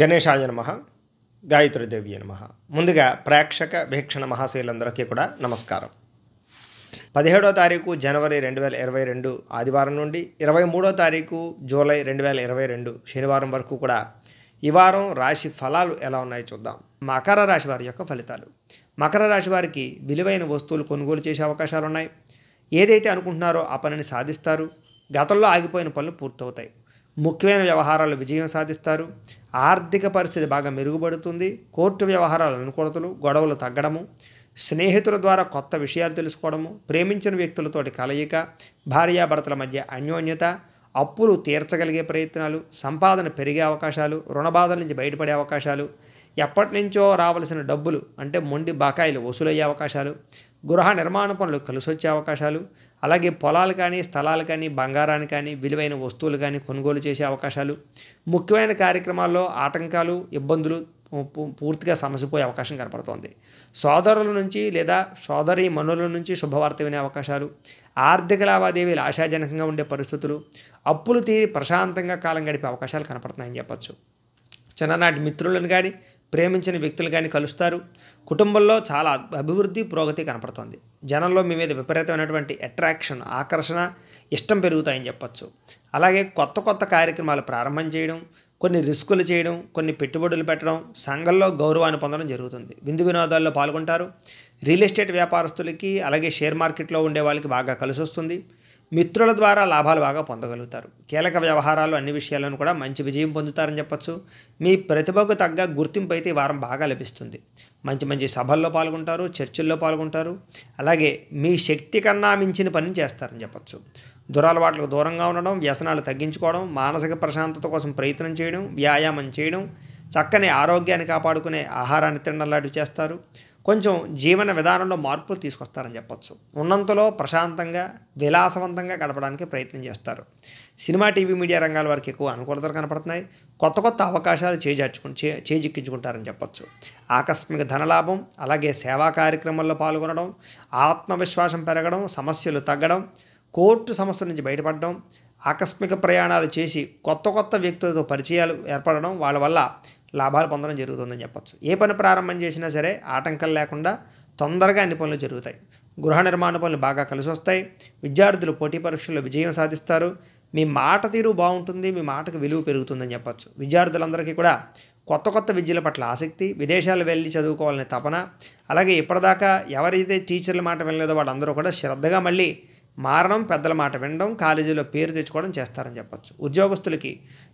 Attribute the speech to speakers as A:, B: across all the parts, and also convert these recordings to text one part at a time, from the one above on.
A: గణేశాయ నమ గాయత్రీదేవి నమ ముందుగా ప్రేక్షక వీక్షణ మహాశైలందరికీ కూడా నమస్కారం పదిహేడో తారీఖు జనవరి రెండు వేల ఇరవై రెండు ఆదివారం నుండి ఇరవై మూడో తారీఖు జూలై రెండు వేల ఇరవై రెండు శనివారం వరకు కూడా ఈ వారం రాశి ఫలాలు ఎలా ఉన్నాయో చూద్దాం మకర రాశి వారి యొక్క ఫలితాలు మకర రాశి వారికి విలువైన వస్తువులు కొనుగోలు చేసే అవకాశాలు ఉన్నాయి ఏదైతే అనుకుంటున్నారో ఆ పనిని సాధిస్తారు గతంలో ఆగిపోయిన పనులు పూర్తవుతాయి ముఖ్యమైన వ్యవహారాలు విజయం సాధిస్తారు ఆర్థిక పరిస్థితి బాగా మెరుగుపడుతుంది కోర్టు వ్యవహారాలు అనుకూలతలు గొడవలు తగ్గడము స్నేహితుల ద్వారా కొత్త విషయాలు తెలుసుకోవడము ప్రేమించిన వ్యక్తులతోటి కలయిక భార్యాభర్తల మధ్య అన్యోన్యత అప్పులు తీర్చగలిగే ప్రయత్నాలు సంపాదన పెరిగే అవకాశాలు రుణబాధల నుంచి బయటపడే అవకాశాలు ఎప్పటి నుంచో రావలసిన డబ్బులు అంటే మొండి బకాయిలు వసూలయ్యే అవకాశాలు గృహ నిర్మాణ పనులు కలిసి వచ్చే అవకాశాలు అలాగే పొలాలు కానీ స్థలాలు కానీ బంగారాన్ని కానీ విలువైన వస్తువులు కానీ కొనుగోలు చేసే అవకాశాలు ముఖ్యమైన కార్యక్రమాల్లో ఆటంకాలు ఇబ్బందులు పూర్తిగా సమసిపోయే అవకాశం కనపడుతోంది సోదరుల నుంచి లేదా సోదరి మనుల నుంచి శుభవార్త వినే అవకాశాలు ఆర్థిక లావాదేవీలు ఆశాజనకంగా ఉండే పరిస్థితులు అప్పులు తీరి ప్రశాంతంగా కాలం గడిపే అవకాశాలు కనపడుతున్నాయని చెప్పచ్చు చిన్ననాటి మిత్రులను కానీ ప్రేమించిన వ్యక్తులు కానీ కలుస్తారు కుటుంబంలో చాలా అభివృద్ధి పురోగతి కనపడుతుంది జనంలో మీ మీద విపరీతమైనటువంటి అట్రాక్షన్ ఆకర్షణ ఇష్టం పెరుగుతాయని చెప్పచ్చు అలాగే కొత్త కొత్త కార్యక్రమాలు ప్రారంభం చేయడం కొన్ని రిస్కులు చేయడం కొన్ని పెట్టుబడులు పెట్టడం సంఘంలో గౌరవాన్ని పొందడం జరుగుతుంది విందు వినోదాల్లో పాల్గొంటారు రియల్ ఎస్టేట్ వ్యాపారస్తులకి అలాగే షేర్ మార్కెట్లో ఉండే వాళ్ళకి బాగా కలిసి వస్తుంది మిత్రుల ద్వారా లాభాలు బాగా పొందగలుగుతారు కీలక వ్యవహారాలు అన్ని విషయాలను కూడా మంచి విజయం పొందుతారని చెప్పచ్చు మీ ప్రతిభకు తగ్గ గుర్తింపు అయితే ఈ వారం బాగా లభిస్తుంది మంచి మంచి సభల్లో పాల్గొంటారు చర్చల్లో పాల్గొంటారు అలాగే మీ శక్తి కన్నా మించిన పని చేస్తారని చెప్పచ్చు దురలవాట్లకు దూరంగా ఉండడం వ్యసనాలు తగ్గించుకోవడం మానసిక ప్రశాంతత కోసం ప్రయత్నం చేయడం వ్యాయామం చేయడం చక్కని ఆరోగ్యాన్ని కాపాడుకునే ఆహారాన్ని తినడం లాంటివి చేస్తారు కొంచెం జీవన విధానంలో మార్పులు తీసుకొస్తారని చెప్పొచ్చు ఉన్నంతలో ప్రశాంతంగా విలాసవంతంగా గడపడానికి ప్రయత్నం చేస్తారు సినిమా టీవీ మీడియా రంగాల వారికి ఎక్కువ అనుకూలతలు కనపడుతున్నాయి కొత్త కొత్త అవకాశాలు చేజార్చుకు చే చేజిక్కించుకుంటారని చెప్పొచ్చు ఆకస్మిక ధనలాభం అలాగే సేవా కార్యక్రమాల్లో పాల్గొనడం ఆత్మవిశ్వాసం పెరగడం సమస్యలు తగ్గడం కోర్టు సమస్యల నుంచి బయటపడడం ఆకస్మిక ప్రయాణాలు చేసి కొత్త కొత్త వ్యక్తులతో పరిచయాలు ఏర్పడడం వాళ్ళ వల్ల లాభాలు పొందడం జరుగుతుందని చెప్పచ్చు ఏ పని ప్రారంభం చేసినా సరే ఆటంకం లేకుండా తొందరగా అన్ని పనులు జరుగుతాయి గృహ నిర్మాణ పనులు బాగా కలిసి వస్తాయి విద్యార్థులు పోటీ పరీక్షల్లో విజయం సాధిస్తారు మీ మాట తీరు బాగుంటుంది మీ మాటకు విలువ పెరుగుతుందని చెప్పచ్చు విద్యార్థులందరికీ కూడా కొత్త కొత్త విద్యల పట్ల ఆసక్తి విదేశాలు వెళ్ళి చదువుకోవాలనే తపన అలాగే ఇప్పటిదాకా ఎవరైతే టీచర్ల మాట వెళ్ళలేదో వాళ్ళందరూ కూడా శ్రద్ధగా మళ్ళీ మారడం పెద్దల మాట వినడం కాలేజీలో పేరు తెచ్చుకోవడం చేస్తారని చెప్పచ్చు ఉద్యోగస్తులకి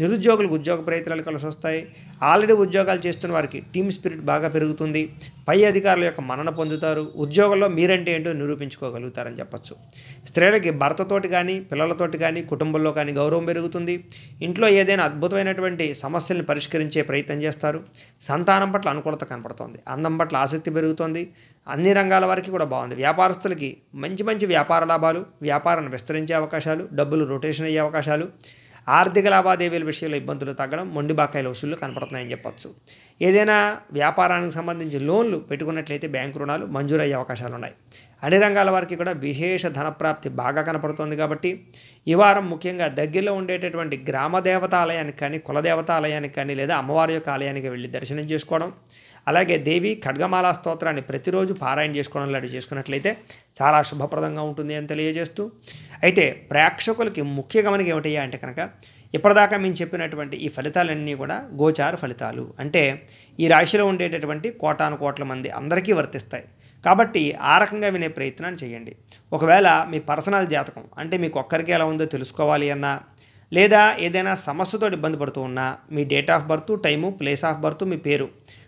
A: నిరుద్యోగులకు ఉద్యోగ ప్రయత్నాలు కలిసి వస్తాయి ఆల్రెడీ ఉద్యోగాలు చేస్తున్న వారికి టీమ్ స్పిరిట్ బాగా పెరుగుతుంది పై అధికారుల యొక్క మన్నన పొందుతారు ఉద్యోగంలో మీరంటే ఏంటో నిరూపించుకోగలుగుతారని చెప్పచ్చు స్త్రీలకి భర్తతోటి కానీ పిల్లలతోటి కానీ కుటుంబంలో కానీ గౌరవం పెరుగుతుంది ఇంట్లో ఏదైనా అద్భుతమైనటువంటి సమస్యలను పరిష్కరించే ప్రయత్నం చేస్తారు సంతానం పట్ల అనుకూలత కనపడుతుంది అందం పట్ల ఆసక్తి పెరుగుతుంది అన్ని రంగాల వారికి కూడా బాగుంది వ్యాపారస్తులకి మంచి మంచి వ్యాపార లాభాలు వ్యాపారాన్ని విస్తరించే అవకాశాలు డబ్బులు రొటేషన్ అయ్యే అవకాశాలు ఆర్థిక లావాదేవీల విషయంలో ఇబ్బందులు తగ్గడం మొండి బాకాయల వసూళ్లు కనపడుతున్నాయని చెప్పచ్చు ఏదైనా వ్యాపారానికి సంబంధించి లోన్లు పెట్టుకున్నట్లయితే బ్యాంకు రుణాలు మంజూరయ్యే అవకాశాలు ఉన్నాయి అన్ని రంగాల వారికి కూడా విశేష ధనప్రాప్తి బాగా కనపడుతోంది కాబట్టి ఈ వారం ముఖ్యంగా దగ్గరలో ఉండేటటువంటి గ్రామ దేవతాలయానికి కానీ కులదేవతాలయానికి కానీ లేదా అమ్మవారి యొక్క ఆలయానికి వెళ్ళి దర్శనం చేసుకోవడం అలాగే దేవి ఖడ్గమాలా స్తోత్రాన్ని ప్రతిరోజు పారాయణ చేసుకోవడం లాంటివి చేసుకున్నట్లయితే చాలా శుభప్రదంగా ఉంటుంది అని తెలియజేస్తూ అయితే ప్రేక్షకులకి ముఖ్య గమనిక ఏమిటయ్యా అంటే కనుక ఇప్పటిదాకా మేము చెప్పినటువంటి ఈ ఫలితాలన్నీ కూడా గోచార ఫలితాలు అంటే ఈ రాశిలో ఉండేటటువంటి కోటాను కోట్ల మంది అందరికీ వర్తిస్తాయి కాబట్టి ఆ రకంగా వినే ప్రయత్నాన్ని చేయండి ఒకవేళ మీ పర్సనల్ జాతకం అంటే మీకు ఒక్కరికి ఎలా ఉందో తెలుసుకోవాలి అన్నా లేదా ఏదైనా సమస్యతో ఇబ్బంది పడుతూ ఉన్నా మీ date of birth time place of birth మీ పేరు